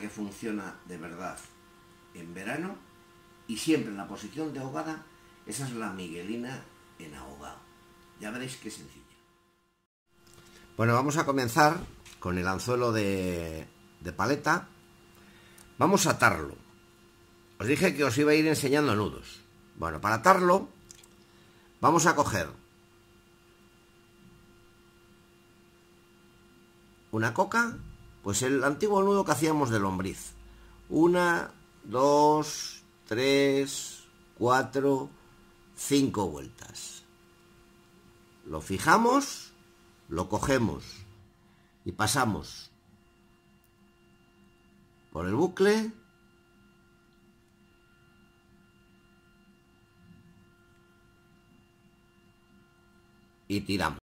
que funciona de verdad en verano y siempre en la posición de ahogada, esa es la Miguelina en ahogado. Ya veréis qué sencillo. Bueno, vamos a comenzar con el anzuelo de, de paleta. Vamos a atarlo. Os dije que os iba a ir enseñando nudos. Bueno, para atarlo vamos a coger una coca pues el antiguo nudo que hacíamos de lombriz. Una, dos, tres, cuatro, cinco vueltas. Lo fijamos, lo cogemos y pasamos por el bucle y tiramos.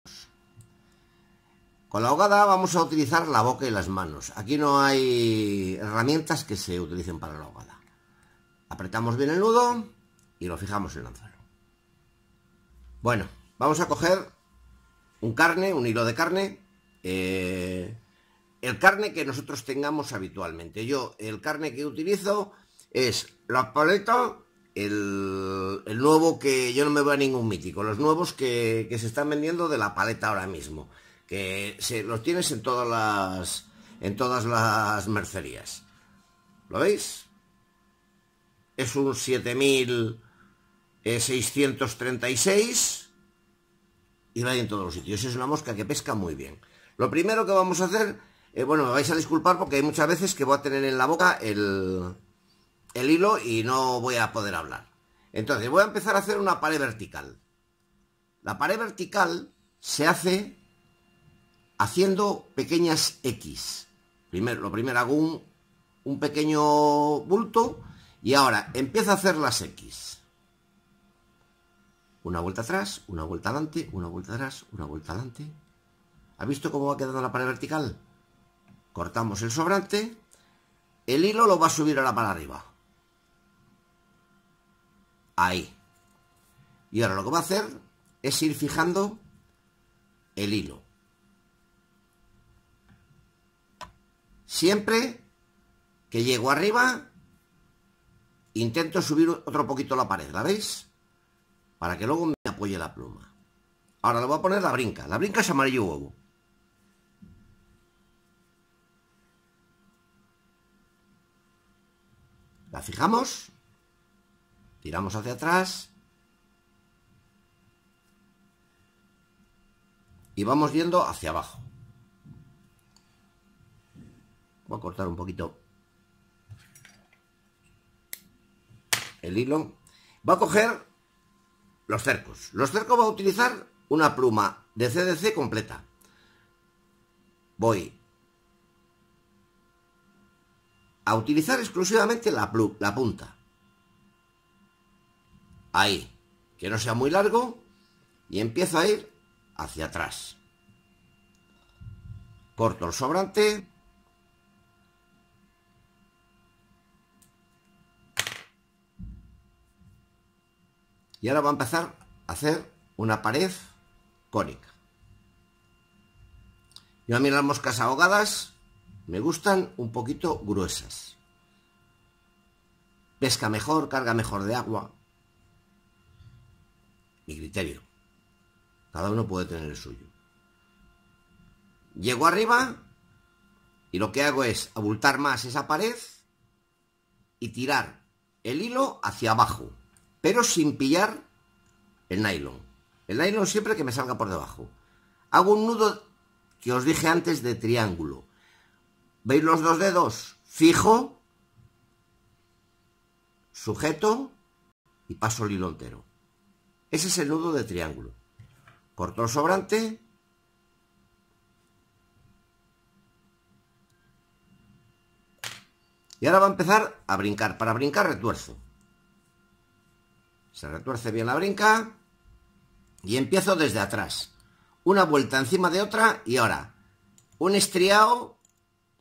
Con la ahogada vamos a utilizar la boca y las manos. Aquí no hay herramientas que se utilicen para la ahogada. Apretamos bien el nudo y lo fijamos en el anzuelo. Bueno, vamos a coger un carne, un hilo de carne. Eh, el carne que nosotros tengamos habitualmente. Yo el carne que utilizo es la paleta, el, nuevo que yo no me voy a ningún mítico, los nuevos que se están vendiendo de la paleta ahora mismo se, los tienes en todas las en todas las mercerías. ¿Lo veis? Es un 7636 eh, y lo hay en todos los sitios. Es una mosca que pesca muy bien. Lo primero que vamos a hacer, eh, bueno, me vais a disculpar porque hay muchas veces que voy a tener en la boca el, el hilo y no voy a poder hablar. Entonces voy a empezar a hacer una pared vertical. La pared vertical se hace haciendo pequeñas X. Primero, lo primero hago un, pequeño bulto y ahora empiezo a hacer las X. Una vuelta atrás, una vuelta adelante, una vuelta atrás, una vuelta adelante. ¿Ha visto cómo ha quedado la pared vertical? Cortamos el sobrante. El hilo lo va a subir ahora para arriba. Ahí. Y ahora lo que va a hacer es ir fijando el hilo. Siempre que llego arriba, intento subir otro poquito la pared, ¿la veis? Para que luego me apoye la pluma. Ahora le voy a poner la brinca. La brinca es amarillo huevo. La fijamos, tiramos hacia atrás y vamos yendo hacia abajo. Voy a cortar un poquito el hilo. Va a coger los cercos. Los cercos va a utilizar una pluma de CDC completa. Voy a utilizar exclusivamente la, la punta. Ahí. Que no sea muy largo. Y empiezo a ir hacia atrás. Corto el sobrante. Y ahora va a empezar a hacer una pared cónica. Yo a mí las moscas ahogadas me gustan un poquito gruesas. Pesca mejor, carga mejor de agua. Mi criterio. Cada uno puede tener el suyo. Llego arriba y lo que hago es abultar más esa pared y tirar el hilo hacia abajo pero sin pillar el nylon. El nylon siempre que me salga por debajo. Hago un nudo que os dije antes de triángulo. ¿Veis los dos dedos? Fijo, sujeto y paso el hilo entero. Ese es el nudo de triángulo. Corto el sobrante. Y ahora va a empezar a brincar. Para brincar retuerzo. Se retuerce bien la brinca. Y empiezo desde atrás. Una vuelta encima de otra y ahora. Un estriado,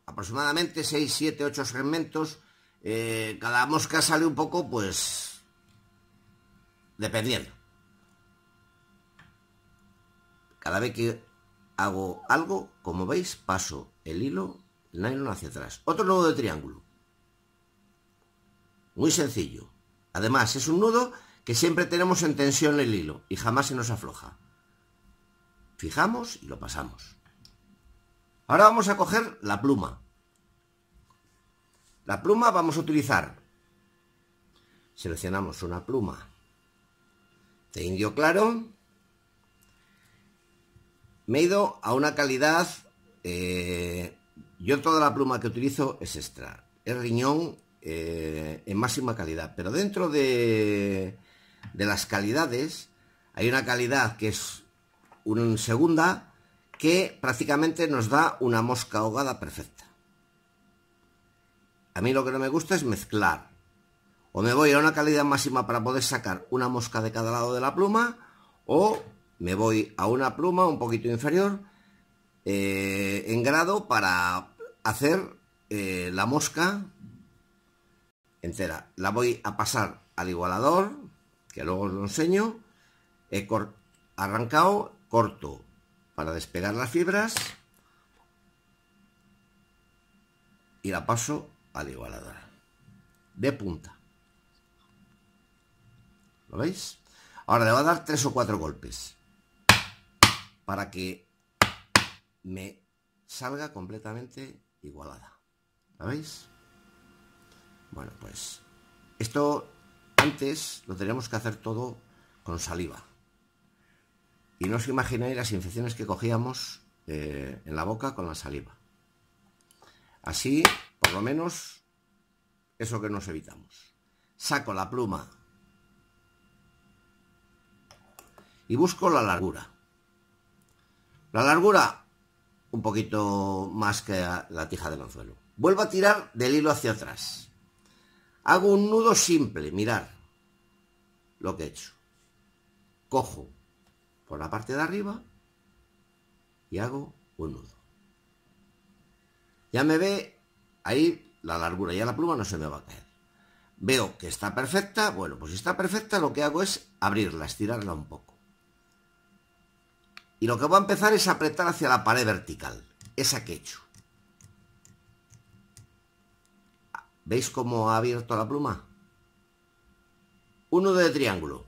aproximadamente 6, 7, 8 segmentos. Eh, cada mosca sale un poco, pues... Dependiendo. Cada vez que hago algo, como veis, paso el hilo, el nylon hacia atrás. Otro nudo de triángulo. Muy sencillo. Además, es un nudo que siempre tenemos en tensión el hilo y jamás se nos afloja. Fijamos y lo pasamos. Ahora vamos a coger la pluma. La pluma vamos a utilizar. Seleccionamos una pluma de indio claro. Me he ido a una calidad... Eh, yo toda la pluma que utilizo es extra. Es riñón eh, en máxima calidad. Pero dentro de de las calidades, hay una calidad que es una segunda que prácticamente nos da una mosca ahogada perfecta. A mí lo que no me gusta es mezclar. O me voy a una calidad máxima para poder sacar una mosca de cada lado de la pluma, o me voy a una pluma un poquito inferior eh, en grado para hacer eh, la mosca entera. La voy a pasar al igualador que luego os lo enseño, he arrancado corto para despegar las fibras y la paso al igualador, igualadora de punta. ¿Lo veis? Ahora le va a dar tres o cuatro golpes para que me salga completamente igualada. ¿Lo veis? Bueno, pues esto antes lo teníamos que hacer todo con saliva. Y no os imagináis las infecciones que cogíamos eh, en la boca con la saliva. Así, por lo menos, eso que nos evitamos. Saco la pluma y busco la largura. La largura un poquito más que la tija del anzuelo. Vuelvo a tirar del hilo hacia atrás. Hago un nudo simple, mirar lo que he hecho. Cojo por la parte de arriba y hago un nudo. Ya me ve ahí la largura, ya la pluma no se me va a caer. Veo que está perfecta, bueno, pues si está perfecta lo que hago es abrirla, estirarla un poco. Y lo que voy a empezar es apretar hacia la pared vertical, esa que he hecho. ¿Veis cómo ha abierto la pluma? Un nudo de triángulo.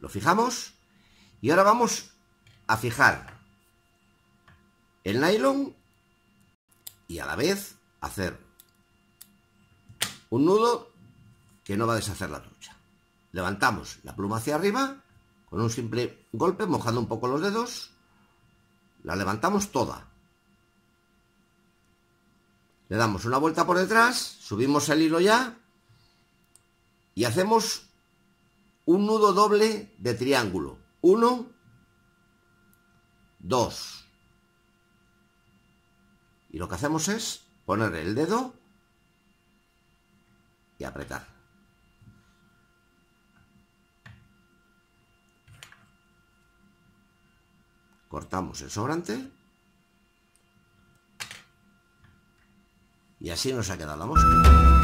Lo fijamos y ahora vamos a fijar el nylon y a la vez hacer un nudo que no va a deshacer la trucha. Levantamos la pluma hacia arriba con un simple golpe mojando un poco los dedos. La levantamos toda le damos una vuelta por detrás, subimos el hilo ya y hacemos un nudo doble de triángulo. Uno, dos. Y lo que hacemos es poner el dedo y apretar. Cortamos el sobrante. Y así nos ha quedado la mosca.